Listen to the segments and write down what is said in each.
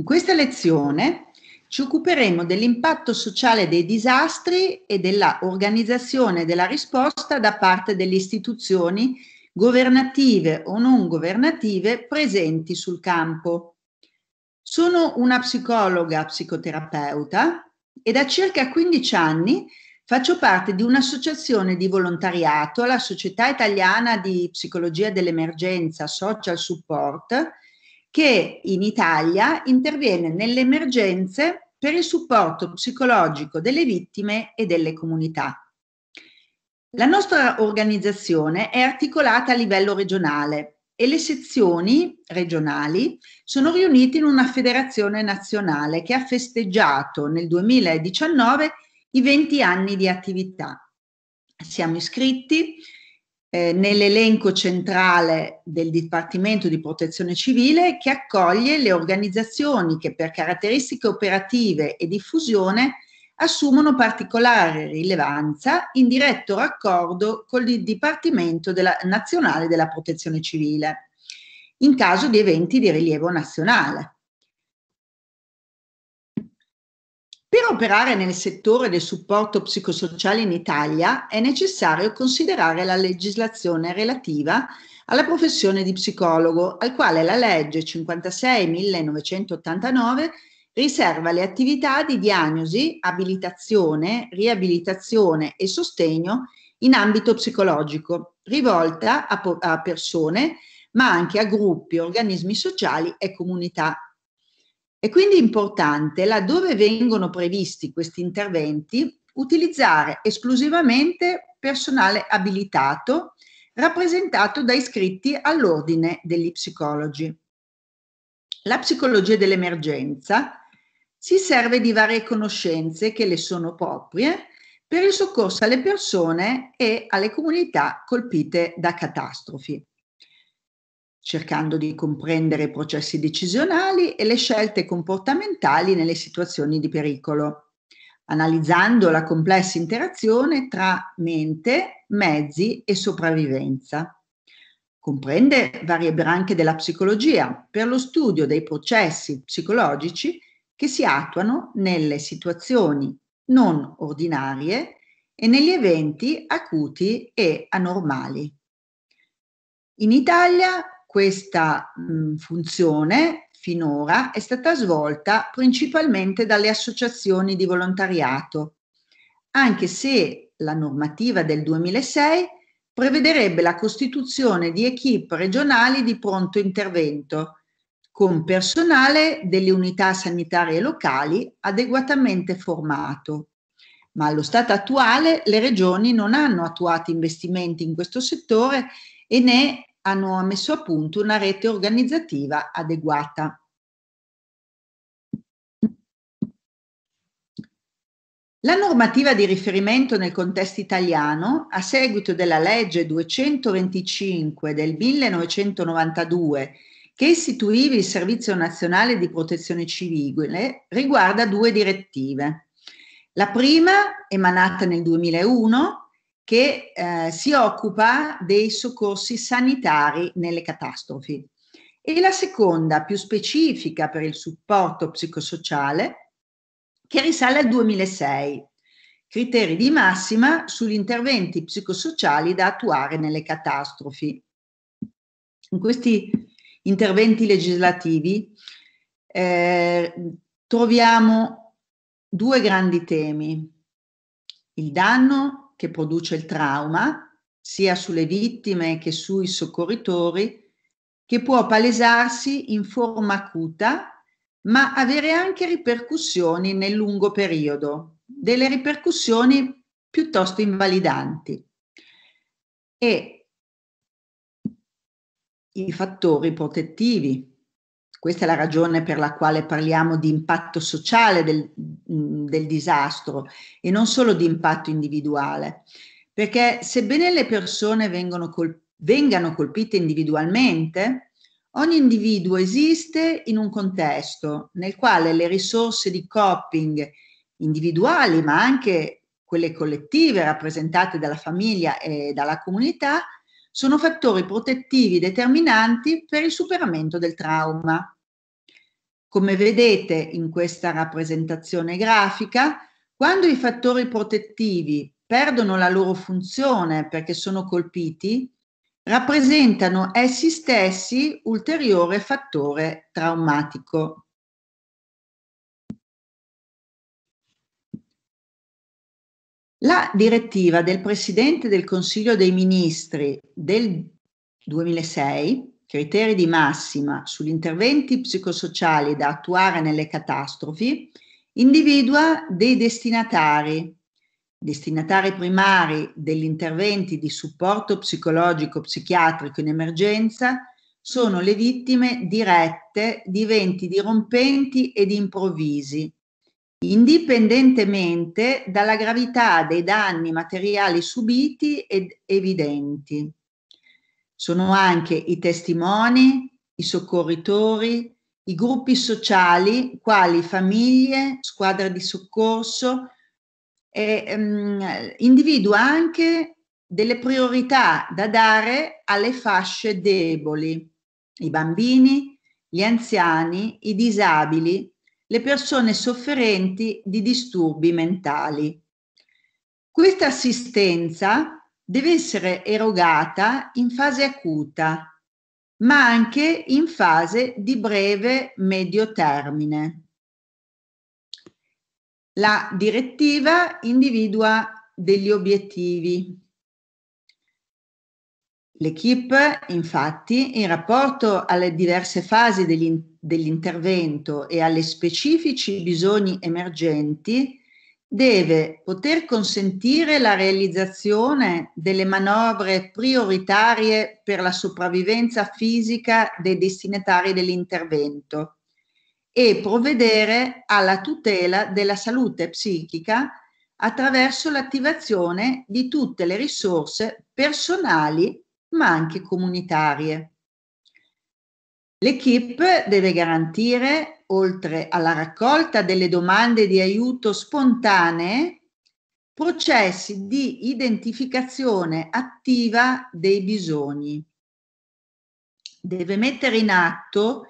In questa lezione ci occuperemo dell'impatto sociale dei disastri e della organizzazione della risposta da parte delle istituzioni governative o non governative presenti sul campo. Sono una psicologa psicoterapeuta e da circa 15 anni faccio parte di un'associazione di volontariato, la Società Italiana di Psicologia dell'Emergenza Social Support, che in Italia interviene nelle emergenze per il supporto psicologico delle vittime e delle comunità. La nostra organizzazione è articolata a livello regionale e le sezioni regionali sono riunite in una federazione nazionale che ha festeggiato nel 2019 i 20 anni di attività. Siamo iscritti eh, nell'elenco centrale del Dipartimento di Protezione Civile che accoglie le organizzazioni che per caratteristiche operative e diffusione assumono particolare rilevanza in diretto raccordo con il Dipartimento della, Nazionale della Protezione Civile in caso di eventi di rilievo nazionale. Per operare nel settore del supporto psicosociale in Italia è necessario considerare la legislazione relativa alla professione di psicologo, al quale la legge 56-1989 riserva le attività di diagnosi, abilitazione, riabilitazione e sostegno in ambito psicologico, rivolta a, po- a persone, ma anche a gruppi, organismi sociali e comunità è quindi importante, laddove vengono previsti questi interventi, utilizzare esclusivamente personale abilitato rappresentato da iscritti all'ordine degli psicologi. La psicologia dell'emergenza si serve di varie conoscenze che le sono proprie per il soccorso alle persone e alle comunità colpite da catastrofi cercando di comprendere i processi decisionali e le scelte comportamentali nelle situazioni di pericolo, analizzando la complessa interazione tra mente, mezzi e sopravvivenza. Comprende varie branche della psicologia per lo studio dei processi psicologici che si attuano nelle situazioni non ordinarie e negli eventi acuti e anormali. In Italia questa mh, funzione finora è stata svolta principalmente dalle associazioni di volontariato, anche se la normativa del 2006 prevederebbe la costituzione di equip regionali di pronto intervento con personale delle unità sanitarie locali adeguatamente formato. Ma allo stato attuale le regioni non hanno attuato investimenti in questo settore e né hanno messo a punto una rete organizzativa adeguata. La normativa di riferimento nel contesto italiano, a seguito della legge 225 del 1992, che istituiva il Servizio Nazionale di Protezione Civile, riguarda due direttive. La prima, emanata nel 2001, che eh, si occupa dei soccorsi sanitari nelle catastrofi e la seconda più specifica per il supporto psicosociale che risale al 2006, criteri di massima sugli interventi psicosociali da attuare nelle catastrofi. In questi interventi legislativi eh, troviamo due grandi temi, il danno che produce il trauma, sia sulle vittime che sui soccorritori, che può palesarsi in forma acuta, ma avere anche ripercussioni nel lungo periodo, delle ripercussioni piuttosto invalidanti. E i fattori protettivi, questa è la ragione per la quale parliamo di impatto sociale del, mm, del disastro e non solo di impatto individuale, perché sebbene le persone col, vengano colpite individualmente, ogni individuo esiste in un contesto nel quale le risorse di coping individuali, ma anche quelle collettive rappresentate dalla famiglia e dalla comunità, sono fattori protettivi determinanti per il superamento del trauma. Come vedete in questa rappresentazione grafica, quando i fattori protettivi perdono la loro funzione perché sono colpiti, rappresentano essi stessi ulteriore fattore traumatico. La direttiva del Presidente del Consiglio dei Ministri del 2006, criteri di massima sugli interventi psicosociali da attuare nelle catastrofi, individua dei destinatari, destinatari primari degli interventi di supporto psicologico-psichiatrico in emergenza sono le vittime dirette di eventi dirompenti ed improvvisi, indipendentemente dalla gravità dei danni materiali subiti ed evidenti. Sono anche i testimoni, i soccorritori, i gruppi sociali, quali famiglie, squadre di soccorso, e, um, individua anche delle priorità da dare alle fasce deboli, i bambini, gli anziani, i disabili, le persone sofferenti di disturbi mentali. Questa assistenza deve essere erogata in fase acuta, ma anche in fase di breve medio termine. La direttiva individua degli obiettivi. L'equipe, infatti, in rapporto alle diverse fasi degli, dell'intervento e alle specifici bisogni emergenti deve poter consentire la realizzazione delle manovre prioritarie per la sopravvivenza fisica dei destinatari dell'intervento e provvedere alla tutela della salute psichica attraverso l'attivazione di tutte le risorse personali ma anche comunitarie. L'equipe deve garantire, oltre alla raccolta delle domande di aiuto spontanee, processi di identificazione attiva dei bisogni. Deve mettere in atto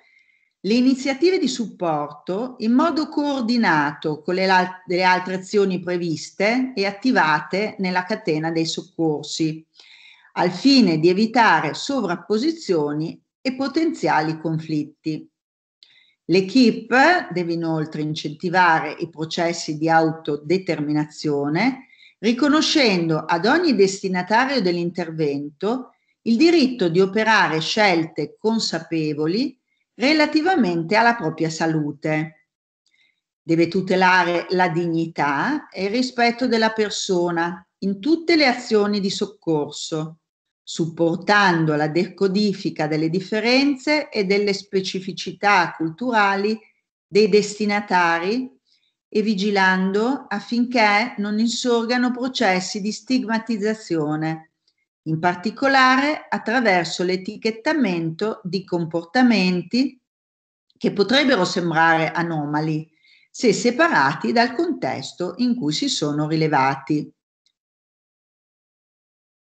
le iniziative di supporto in modo coordinato con le, le altre azioni previste e attivate nella catena dei soccorsi, al fine di evitare sovrapposizioni e potenziali conflitti. L'equipe deve inoltre incentivare i processi di autodeterminazione, riconoscendo ad ogni destinatario dell'intervento il diritto di operare scelte consapevoli relativamente alla propria salute. Deve tutelare la dignità e il rispetto della persona in tutte le azioni di soccorso, supportando la decodifica delle differenze e delle specificità culturali dei destinatari e vigilando affinché non insorgano processi di stigmatizzazione, in particolare attraverso l'etichettamento di comportamenti che potrebbero sembrare anomali se separati dal contesto in cui si sono rilevati.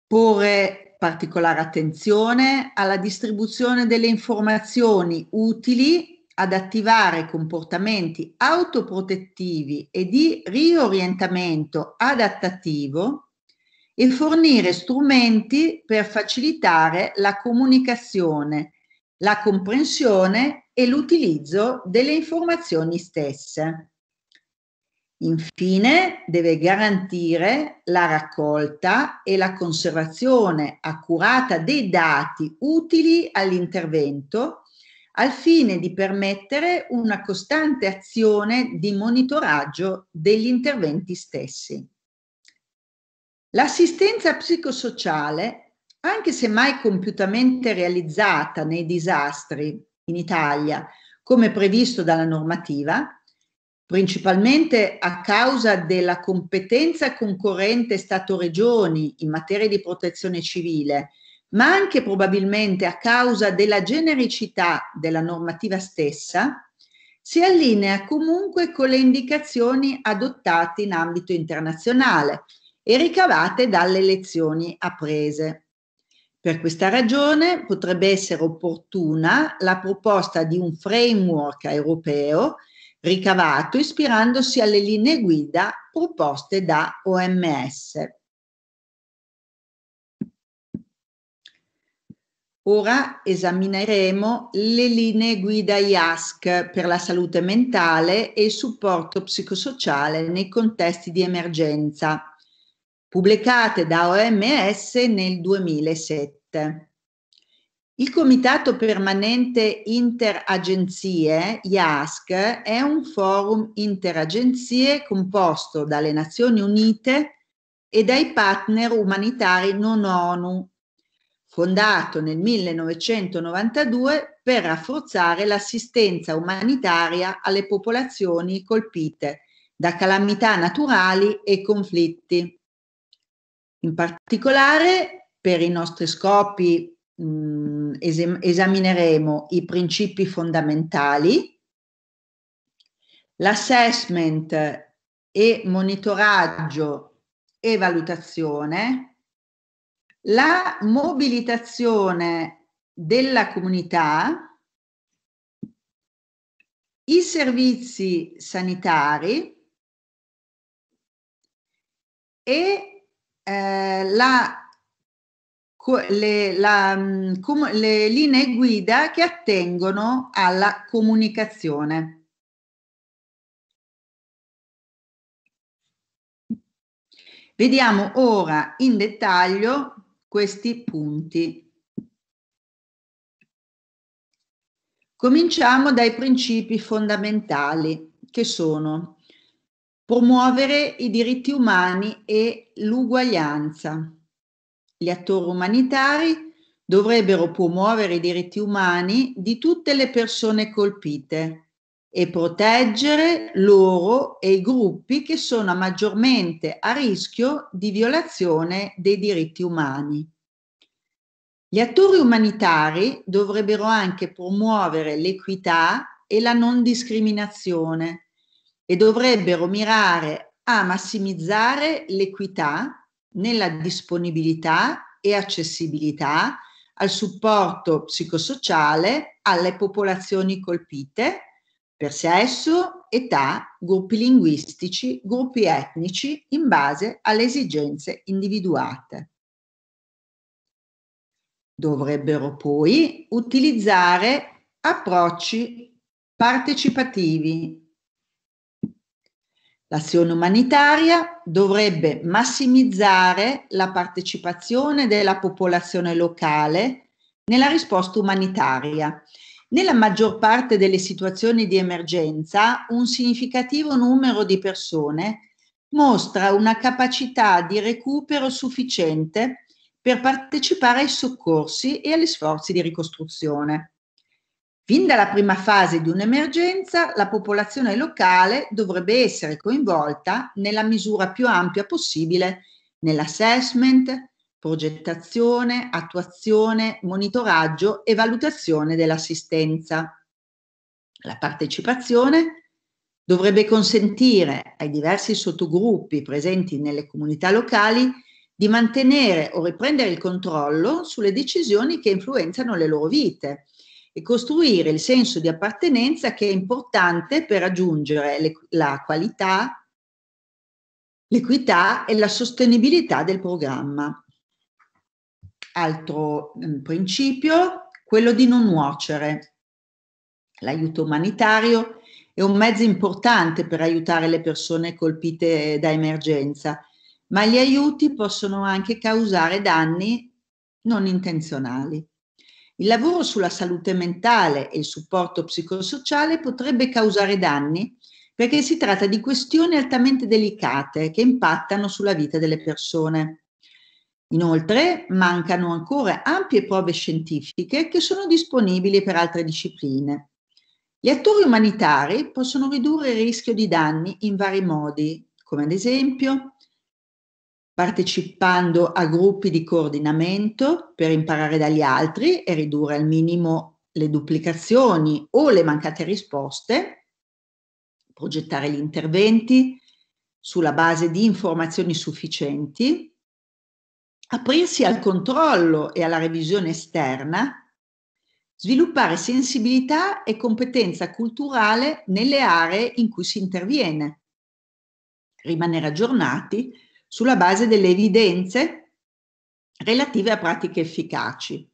Porre particolare attenzione alla distribuzione delle informazioni utili ad attivare comportamenti autoprotettivi e di riorientamento adattativo e fornire strumenti per facilitare la comunicazione, la comprensione e l'utilizzo delle informazioni stesse. Infine, deve garantire la raccolta e la conservazione accurata dei dati utili all'intervento al fine di permettere una costante azione di monitoraggio degli interventi stessi. L'assistenza psicosociale, anche se mai compiutamente realizzata nei disastri in Italia, come previsto dalla normativa, principalmente a causa della competenza concorrente Stato-Regioni in materia di protezione civile, ma anche probabilmente a causa della genericità della normativa stessa, si allinea comunque con le indicazioni adottate in ambito internazionale e ricavate dalle lezioni apprese. Per questa ragione potrebbe essere opportuna la proposta di un framework europeo ricavato ispirandosi alle linee guida proposte da OMS. Ora esamineremo le linee guida IASC per la salute mentale e il supporto psicosociale nei contesti di emergenza, pubblicate da OMS nel 2007. Il Comitato Permanente Interagenzie, IASC, è un forum interagenzie composto dalle Nazioni Unite e dai partner umanitari non ONU, fondato nel 1992 per rafforzare l'assistenza umanitaria alle popolazioni colpite da calamità naturali e conflitti. In particolare, per i nostri scopi mh, mm, esamineremo i principi fondamentali, l'assessment e monitoraggio e valutazione, la mobilitazione della comunità, i servizi sanitari e eh, la le, la, mm, com, le linee guida che attengono alla comunicazione. Vediamo ora in dettaglio questi punti. Cominciamo dai principi fondamentali che sono promuovere i diritti umani e l'uguaglianza, gli attori umanitari dovrebbero promuovere i diritti umani di tutte le persone colpite e proteggere loro e i gruppi che sono maggiormente a rischio di violazione dei diritti umani. Gli attori umanitari dovrebbero anche promuovere l'equità e la non discriminazione e dovrebbero mirare a massimizzare l'equità nella disponibilità e accessibilità al supporto psicosociale alle popolazioni colpite per sesso, età, gruppi linguistici, gruppi etnici in base alle esigenze individuate. Dovrebbero poi utilizzare approcci partecipativi L'azione umanitaria dovrebbe massimizzare la partecipazione della popolazione locale nella risposta umanitaria. Nella maggior parte delle situazioni di emergenza, un significativo numero di persone mostra una capacità di recupero sufficiente per partecipare ai soccorsi e agli sforzi di ricostruzione. Fin dalla prima fase di un'emergenza, la popolazione locale dovrebbe essere coinvolta nella misura più ampia possibile nell'assessment, progettazione, attuazione, monitoraggio e valutazione dell'assistenza. La partecipazione dovrebbe consentire ai diversi sottogruppi presenti nelle comunità locali di mantenere o riprendere il controllo sulle decisioni che influenzano le loro vite e costruire il senso di appartenenza che è importante per raggiungere le, la qualità, l'equità e la sostenibilità del programma. Altro mm, principio, quello di non nuocere. L'aiuto umanitario è un mezzo importante per aiutare le persone colpite da emergenza, ma gli aiuti possono anche causare danni non intenzionali. Il lavoro sulla salute mentale e il supporto psicosociale potrebbe causare danni perché si tratta di questioni altamente delicate che impattano sulla vita delle persone. Inoltre mancano ancora ampie prove scientifiche che sono disponibili per altre discipline. Gli attori umanitari possono ridurre il rischio di danni in vari modi, come ad esempio partecipando a gruppi di coordinamento per imparare dagli altri e ridurre al minimo le duplicazioni o le mancate risposte, progettare gli interventi sulla base di informazioni sufficienti, aprirsi al controllo e alla revisione esterna sviluppare sensibilità e competenza culturale nelle aree in cui si interviene, rimanere aggiornati sulla base delle evidenze relative a pratiche efficaci.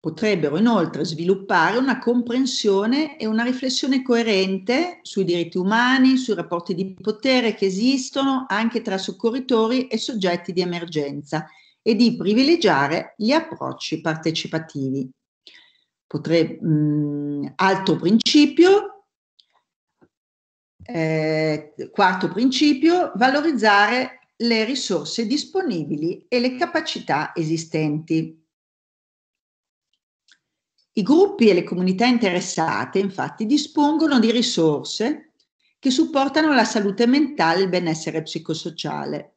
Potrebbero inoltre sviluppare una comprensione e una riflessione coerente sui diritti umani, sui rapporti di potere che esistono anche tra soccorritori e soggetti di emergenza e di privilegiare gli approcci partecipativi. Potre, mh, mm, altro principio eh, quarto principio, valorizzare le risorse disponibili e le mm. capacità esistenti. I gruppi e le comunità interessate infatti dispongono di risorse che supportano la salute mentale e il benessere psicosociale.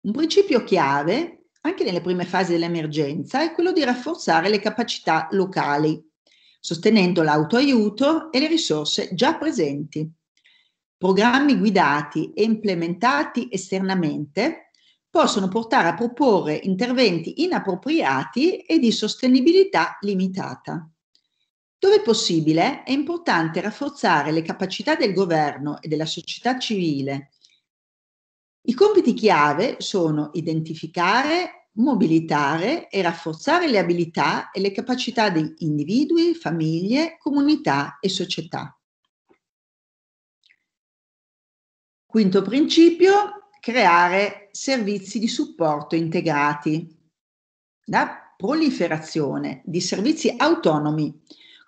Un principio chiave, anche nelle prime fasi dell'emergenza, è quello di rafforzare le capacità locali, sostenendo l'autoaiuto e le risorse già presenti. Programmi guidati e implementati esternamente possono portare a proporre interventi inappropriati e di sostenibilità limitata. Dove possibile è importante rafforzare le capacità del governo e della società civile. I compiti chiave sono identificare, mobilitare e rafforzare le abilità e le capacità di individui, famiglie, comunità e società. Quinto principio, creare servizi di supporto integrati. La proliferazione di servizi autonomi,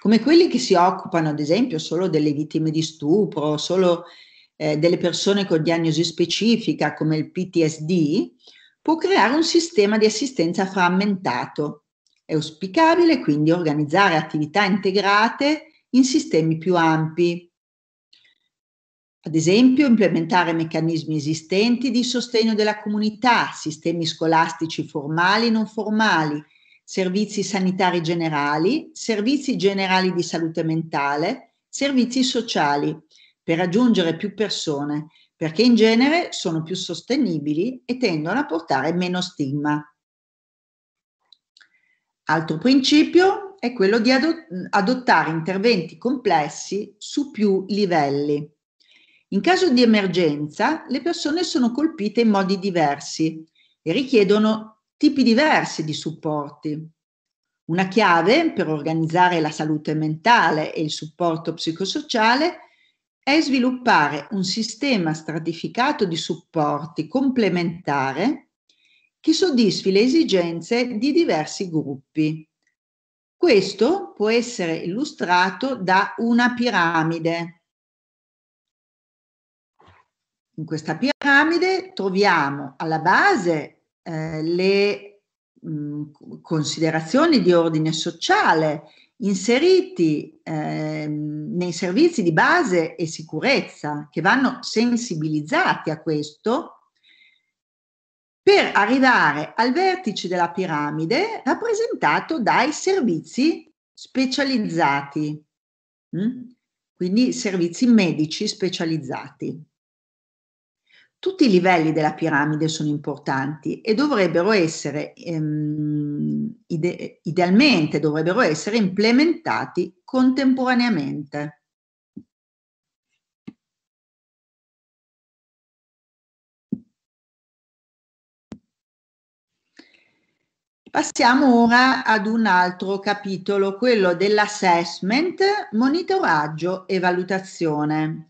come quelli che si occupano ad esempio solo delle vittime di stupro, solo eh, delle persone con diagnosi specifica come il PTSD, può creare un sistema di assistenza frammentato. È auspicabile quindi organizzare attività integrate in sistemi più ampi, ad esempio, implementare meccanismi esistenti di sostegno della comunità, sistemi scolastici formali e non formali, servizi sanitari generali, servizi generali di salute mentale, servizi sociali, per raggiungere più persone, perché in genere sono più sostenibili e tendono a portare meno stigma. Altro principio è quello di adottare interventi complessi su più livelli. In caso di emergenza, le persone sono colpite in modi diversi e richiedono tipi diversi di supporti. Una chiave per organizzare la salute mentale e il supporto psicosociale è sviluppare un sistema stratificato di supporti complementare che soddisfi le esigenze di diversi gruppi. Questo può essere illustrato da una piramide in questa piramide troviamo alla base eh, le mh, mm, considerazioni di ordine sociale inseriti eh, nei servizi di base e sicurezza che vanno sensibilizzati a questo per arrivare al vertice della piramide rappresentato dai servizi specializzati, mm? quindi servizi medici specializzati. Tutti i livelli della piramide sono importanti e dovrebbero essere, ehm, ide- idealmente dovrebbero essere implementati contemporaneamente. Passiamo ora ad un altro capitolo, quello dell'assessment, monitoraggio e valutazione.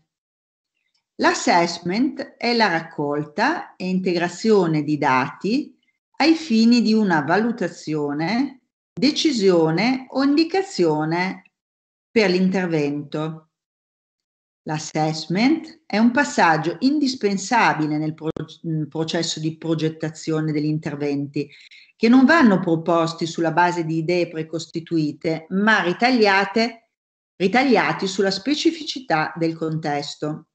L'assessment è la raccolta e integrazione di dati ai fini di una valutazione, decisione o indicazione per l'intervento. L'assessment è un passaggio indispensabile nel, pro- processo di progettazione degli interventi, che non vanno proposti sulla base di idee precostituite, ma ritagliate, ritagliati sulla specificità del contesto.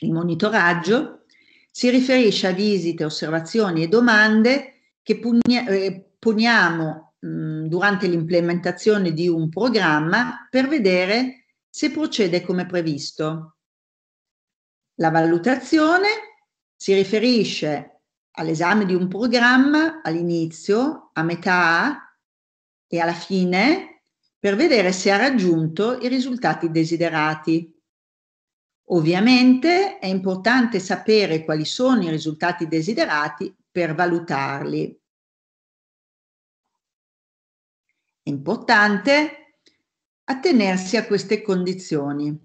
Il monitoraggio si riferisce a visite, osservazioni e domande che eh, poniamo mm, durante l'implementazione di un programma per vedere se procede come previsto. La valutazione si riferisce all'esame di un programma all'inizio, a metà e alla fine per vedere se ha raggiunto i risultati desiderati. Ovviamente è importante sapere quali sono i risultati desiderati per valutarli. È importante attenersi a queste condizioni.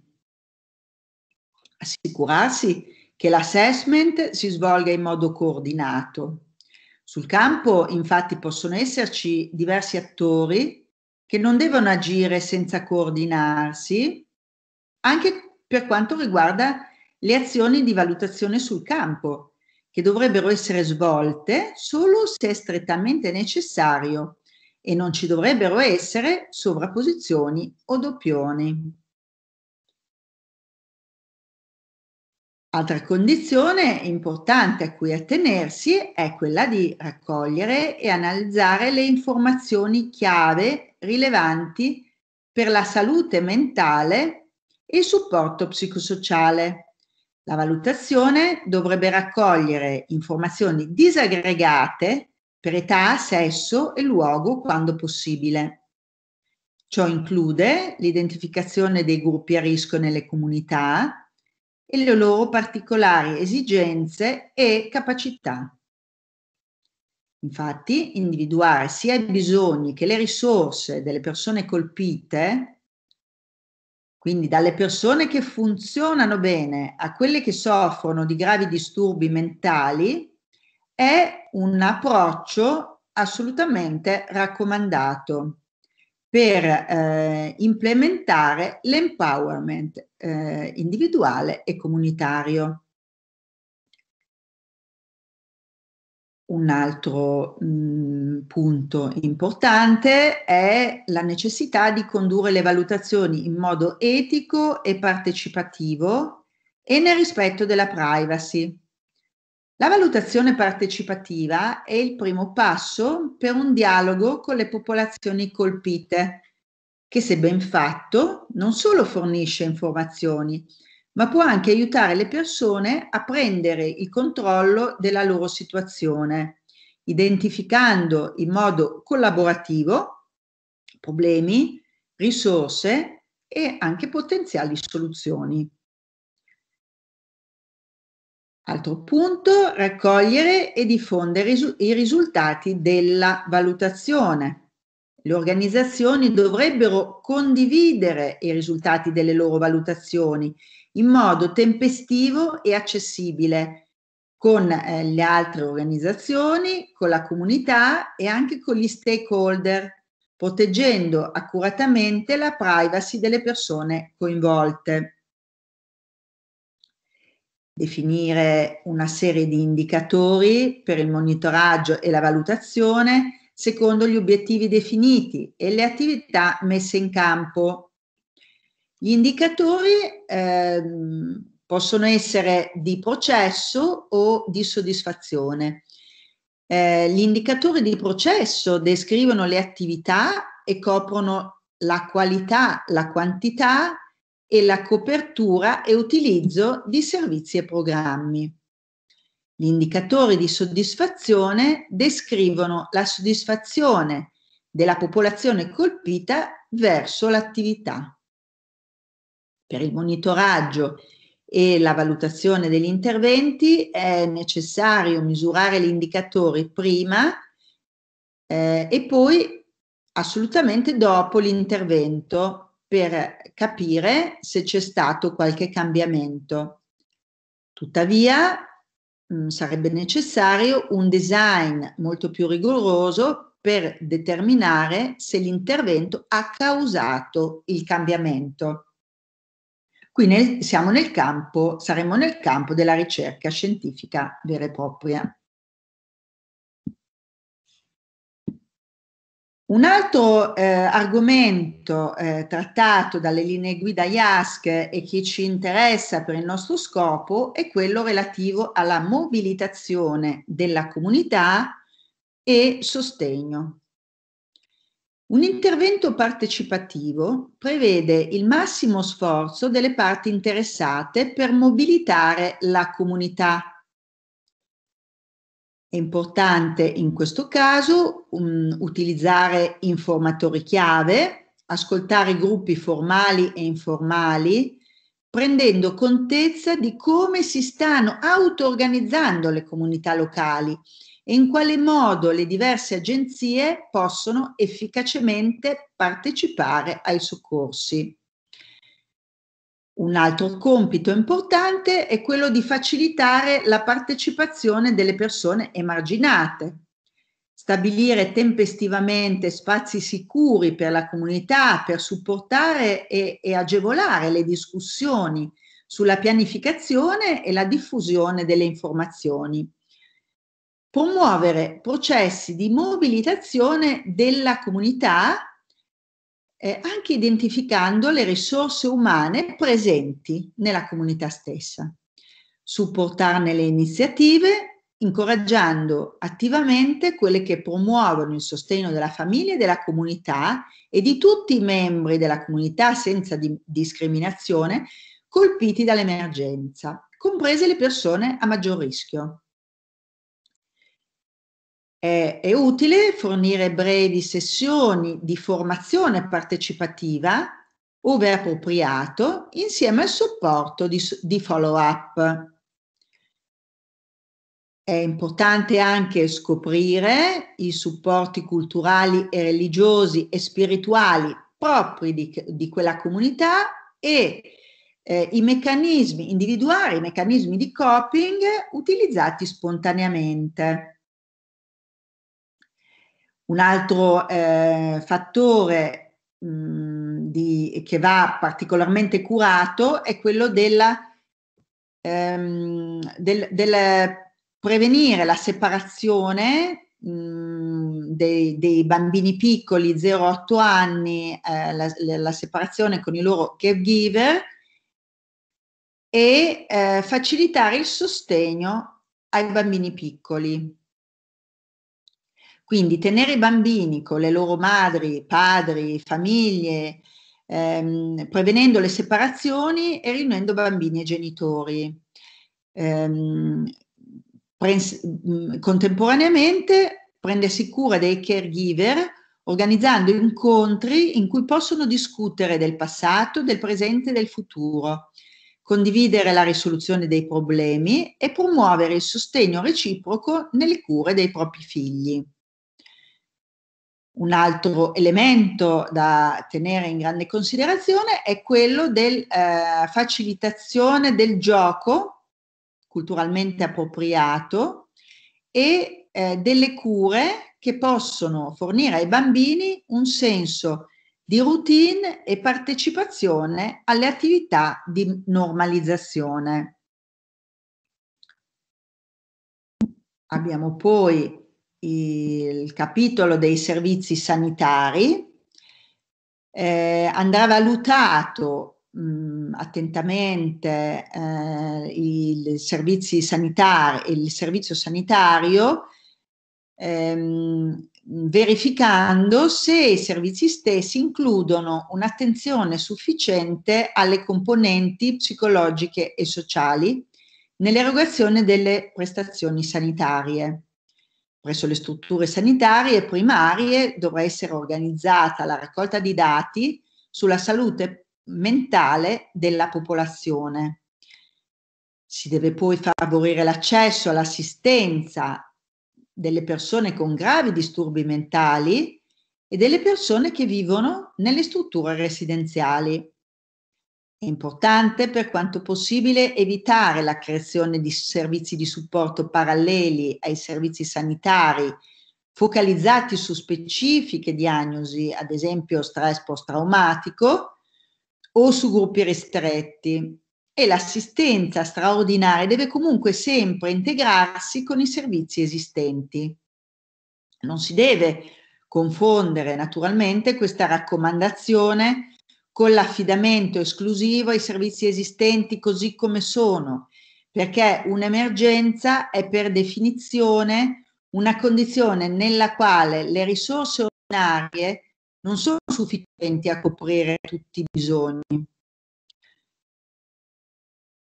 Assicurarsi che l'assessment si svolga in modo coordinato. Sul campo infatti possono esserci diversi attori che non devono agire senza coordinarsi, anche per quanto riguarda le azioni di valutazione sul campo, che dovrebbero essere svolte solo se è strettamente necessario e non ci dovrebbero essere sovrapposizioni o doppioni. Altra condizione importante a cui attenersi è quella di raccogliere e analizzare le informazioni chiave rilevanti per la salute mentale il supporto psicosociale. La valutazione dovrebbe raccogliere informazioni disaggregate per età, sesso e luogo quando possibile. Ciò include l'identificazione dei gruppi a rischio nelle comunità e le loro particolari esigenze e capacità. Infatti, individuare sia i bisogni che le risorse delle persone colpite quindi dalle persone che funzionano bene a quelle che soffrono di gravi disturbi mentali è un approccio assolutamente raccomandato per eh, implementare l'empowerment eh, individuale e comunitario. Un altro mh, mm, punto importante è la necessità di condurre le valutazioni in modo etico e partecipativo e nel rispetto della privacy. La valutazione partecipativa è il primo passo per un dialogo con le popolazioni colpite, che se ben fatto non solo fornisce informazioni, ma può anche aiutare le persone a prendere il controllo della loro situazione, identificando in modo collaborativo problemi, risorse e anche potenziali soluzioni. Altro punto, raccogliere e diffondere i risultati della valutazione. Le organizzazioni dovrebbero condividere i risultati delle loro valutazioni in modo tempestivo e accessibile con eh, le altre organizzazioni, con la comunità e anche con gli stakeholder, proteggendo accuratamente la privacy delle persone coinvolte. Definire una serie di indicatori per il monitoraggio e la valutazione secondo gli obiettivi definiti e le attività messe in campo gli indicatori ehm, possono essere di processo o di soddisfazione. Eh, gli indicatori di processo descrivono le attività e coprono la qualità, la quantità e la copertura e utilizzo di servizi e programmi. Gli indicatori di soddisfazione descrivono la soddisfazione della popolazione colpita verso l'attività per il monitoraggio e la valutazione degli interventi è necessario misurare gli indicatori prima eh, e poi assolutamente dopo l'intervento per capire se c'è stato qualche cambiamento. Tuttavia mh, mm, sarebbe necessario un design molto più rigoroso per determinare se l'intervento ha causato il cambiamento. Qui nel, siamo nel campo, saremo nel campo della ricerca scientifica vera e propria. Un altro eh, argomento eh, trattato dalle linee guida IASC e che ci interessa per il nostro scopo è quello relativo alla mobilitazione della comunità e sostegno. Un intervento partecipativo prevede il massimo sforzo delle parti interessate per mobilitare la comunità. È importante in questo caso um, utilizzare informatori chiave, ascoltare gruppi formali e informali, prendendo contezza di come si stanno auto-organizzando le comunità locali e in quale modo le diverse agenzie possono efficacemente partecipare ai soccorsi. Un altro compito importante è quello di facilitare la partecipazione delle persone emarginate, stabilire tempestivamente spazi sicuri per la comunità per supportare e, e, agevolare le discussioni sulla pianificazione e la diffusione delle informazioni promuovere processi di mobilitazione della comunità, eh, anche identificando le risorse umane presenti nella comunità stessa, supportarne le iniziative, incoraggiando attivamente quelle che promuovono il sostegno della famiglia e della comunità e di tutti i membri della comunità senza di- discriminazione colpiti dall'emergenza, comprese le persone a maggior rischio. È, è utile fornire brevi sessioni di formazione partecipativa, ove appropriato, insieme al supporto di, di follow-up. È importante anche scoprire i supporti culturali e religiosi e spirituali propri di, di quella comunità e eh, i meccanismi, individuare i meccanismi di coping utilizzati spontaneamente. Un altro eh, fattore mh, di, che va particolarmente curato è quello della, ehm, del, del, prevenire la separazione mh, dei, dei, bambini piccoli 0-8 anni, eh, la, la separazione con i loro caregiver e eh, facilitare il sostegno ai bambini piccoli. Quindi tenere i bambini con le loro madri, padri, famiglie, ehm, prevenendo le separazioni e riunendo bambini e genitori. Ehm, pre- mm, contemporaneamente prendersi cura dei caregiver organizzando incontri in cui possono discutere del passato, del presente e del futuro, condividere la risoluzione dei problemi e promuovere il sostegno reciproco nelle cure dei propri figli. Un altro elemento da tenere in grande considerazione è quello della eh, facilitazione del gioco culturalmente appropriato e eh, delle cure che possono fornire ai bambini un senso di routine e partecipazione alle attività di normalizzazione. Abbiamo poi il capitolo dei servizi sanitari, eh, andrà valutato mh, mm, attentamente eh, i servizi sanitari e il servizio sanitario ehm, verificando se i servizi stessi includono un'attenzione sufficiente alle componenti psicologiche e sociali nell'erogazione delle prestazioni sanitarie presso le strutture sanitarie primarie dovrà essere organizzata la raccolta di dati sulla salute mentale della popolazione. Si deve poi favorire l'accesso all'assistenza delle persone con gravi disturbi mentali e delle persone che vivono nelle strutture residenziali. È importante per quanto possibile evitare la creazione di servizi di supporto paralleli ai servizi sanitari, focalizzati su specifiche diagnosi, ad esempio stress post-traumatico, o su gruppi ristretti. E l'assistenza straordinaria deve comunque sempre integrarsi con i servizi esistenti. Non si deve confondere naturalmente questa raccomandazione con l'affidamento esclusivo ai servizi esistenti così come sono, perché un'emergenza è per definizione una condizione nella quale le risorse ordinarie non sono sufficienti a coprire tutti i bisogni.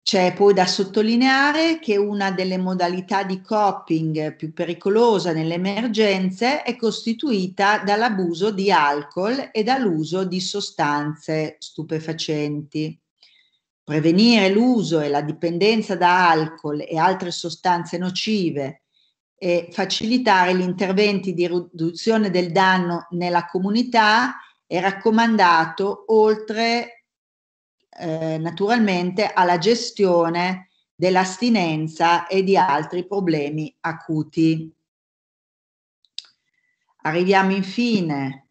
C'è poi da sottolineare che una delle modalità di coping più pericolosa nelle emergenze è costituita dall'abuso di alcol e dall'uso di sostanze stupefacenti. Prevenire l'uso e la dipendenza da alcol e altre sostanze nocive e facilitare gli interventi di riduzione del danno nella comunità è raccomandato oltre eh, naturalmente alla gestione dell'astinenza e di altri problemi acuti. Arriviamo infine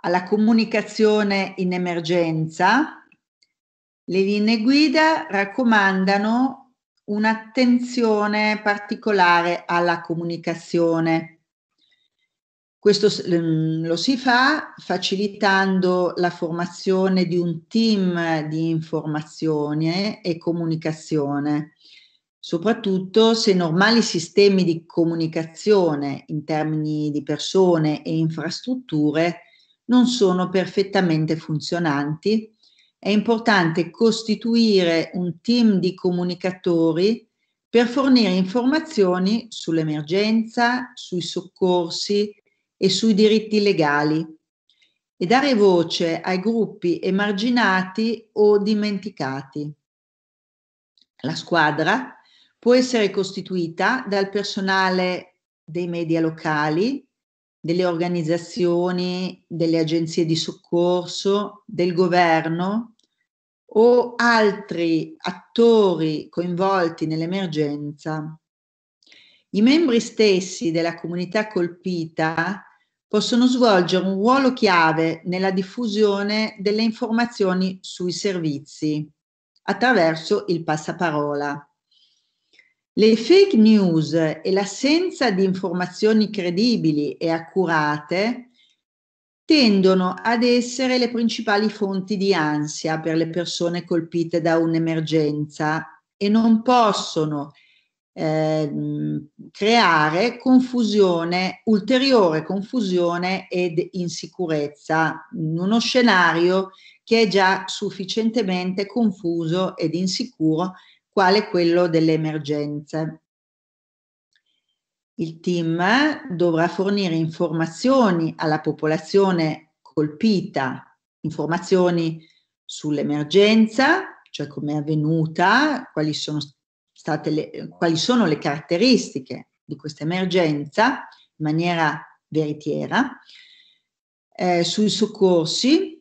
alla comunicazione in emergenza. Le linee guida raccomandano un'attenzione particolare alla comunicazione questo mm, lo si fa facilitando la formazione di un team di informazione e comunicazione, soprattutto se normali sistemi di comunicazione in termini di persone e infrastrutture non sono perfettamente funzionanti. È importante costituire un team di comunicatori per fornire informazioni sull'emergenza, sui soccorsi, e sui diritti legali e dare voce ai gruppi emarginati o dimenticati. La squadra può essere costituita dal personale dei media locali, delle organizzazioni, delle agenzie di soccorso, del governo o altri attori coinvolti nell'emergenza. I membri stessi della comunità colpita possono svolgere un ruolo chiave nella diffusione delle informazioni sui servizi attraverso il passaparola. Le fake news e l'assenza di informazioni credibili e accurate tendono ad essere le principali fonti di ansia per le persone colpite da un'emergenza e non possono Ehm, creare confusione, ulteriore confusione ed insicurezza in uno scenario che è già sufficientemente confuso ed insicuro, quale quello delle emergenze. Il team dovrà fornire informazioni alla popolazione colpita, informazioni sull'emergenza, cioè come è avvenuta, quali sono state state le, eh, quali sono le caratteristiche di questa emergenza in maniera veritiera, eh, sui soccorsi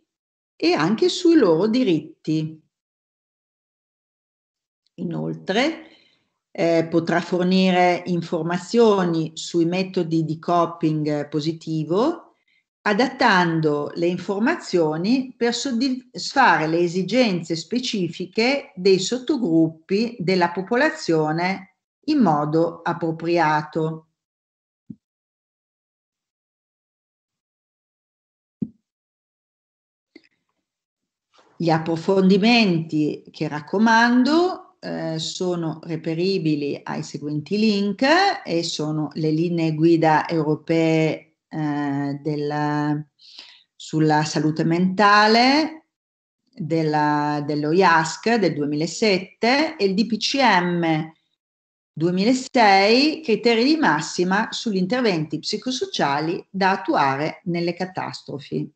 e anche sui loro diritti. Inoltre eh, potrà fornire informazioni sui metodi di coping eh, positivo adattando le informazioni per soddisfare le esigenze specifiche dei sottogruppi della popolazione in modo appropriato. Gli approfondimenti che raccomando eh, sono reperibili ai seguenti link e sono le linee guida europee eh, della, sulla salute mentale della, dello IASC del 2007 e il DPCM 2006 criteri di massima sugli interventi psicosociali da attuare nelle catastrofi.